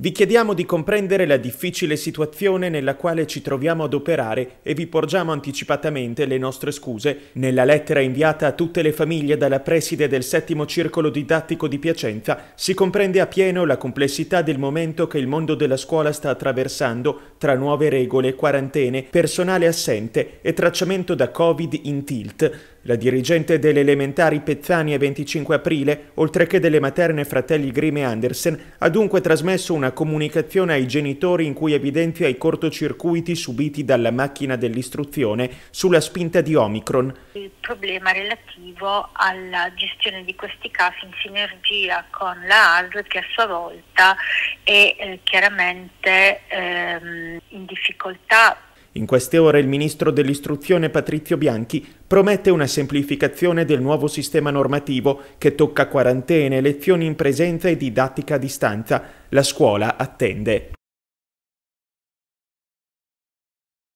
Vi chiediamo di comprendere la difficile situazione nella quale ci troviamo ad operare e vi porgiamo anticipatamente le nostre scuse nella lettera inviata a tutte le famiglie dalla preside del settimo circolo didattico di Piacenza. Si comprende appieno la complessità del momento che il mondo della scuola sta attraversando tra nuove regole, quarantene, personale assente e tracciamento da Covid in tilt la dirigente delle elementari Pezzani e 25 aprile, oltre che delle materne fratelli Grimm e Andersen, ha dunque trasmesso una comunicazione ai genitori in cui evidenzia i cortocircuiti subiti dalla macchina dell'istruzione sulla spinta di Omicron. Il problema relativo alla gestione di questi casi in sinergia con la ASL che a sua volta è eh, chiaramente ehm, in difficoltà in queste ore il ministro dell'istruzione Patrizio Bianchi promette una semplificazione del nuovo sistema normativo che tocca quarantene, lezioni in presenza e didattica a distanza. La scuola attende.